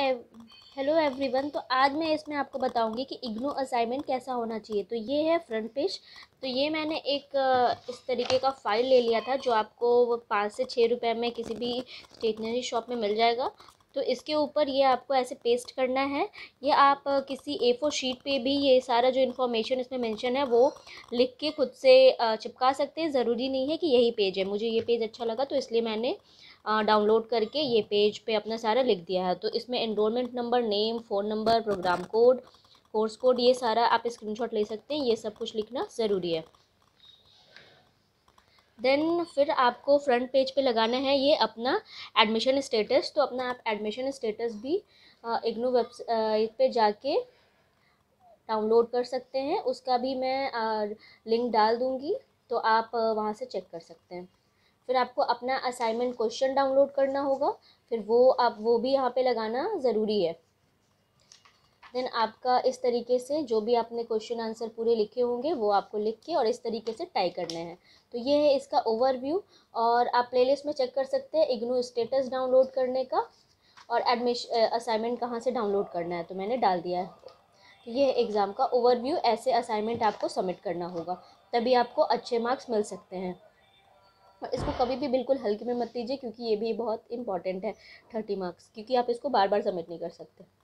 एव, hello everyone तो आज मैं इसमें आपको बताऊंगी कि इग्नो असाइनमेंट कैसा होना चाहिए तो ये है फ्रंट पेज तो ये मैंने एक इस तरीके का फ़ाइल ले लिया था जो आपको पाँच से छः रुपए में किसी भी स्टेशनरी शॉप में मिल जाएगा तो इसके ऊपर ये आपको ऐसे पेस्ट करना है ये आप किसी ए फोर शीट पे भी ये सारा जो इन्फॉर्मेशन इसमें मेंशन है वो लिख के खुद से चिपका सकते हैं ज़रूरी नहीं है कि यही पेज है मुझे ये पेज अच्छा लगा तो इसलिए मैंने डाउनलोड करके ये पेज पे अपना सारा लिख दिया है तो इसमें enrolment number name phone number programme code course code ये सारा आप स्क्रीन ले सकते हैं ये सब कुछ लिखना ज़रूरी है देन फिर आपको फ्रंट पेज पे लगाना है ये अपना एडमिशन स्टेटस तो अपना आप एडमिशन स्टेटस भी इग्नू वेब पे जाके डाउनलोड कर सकते हैं उसका भी मैं लिंक डाल दूँगी तो आप वहाँ से चेक कर सकते हैं फिर आपको अपना असाइनमेंट क्वेश्चन डाउनलोड करना होगा फिर वो आप वो भी यहाँ पे लगाना ज़रूरी है देन आपका इस तरीके से जो भी आपने क्वेश्चन आंसर पूरे लिखे होंगे वो आपको लिख के और इस तरीके से टाई करने हैं तो ये है इसका ओवरव्यू और आप प्लेलिस्ट में चेक कर सकते हैं इग्नू स्टेटस डाउनलोड करने का और एडमिश असाइनमेंट कहाँ से डाउनलोड करना है तो मैंने डाल दिया है तो ये है एग्ज़ाम का ओवरव्यू ऐसे असाइनमेंट आपको सबमिट करना होगा तभी आपको अच्छे मार्क्स मिल सकते हैं और इसको कभी भी बिल्कुल हल्के में मत लीजिए क्योंकि ये भी बहुत इंपॉर्टेंट है थर्टी मार्क्स क्योंकि आप इसको बार बार सबमिट नहीं कर सकते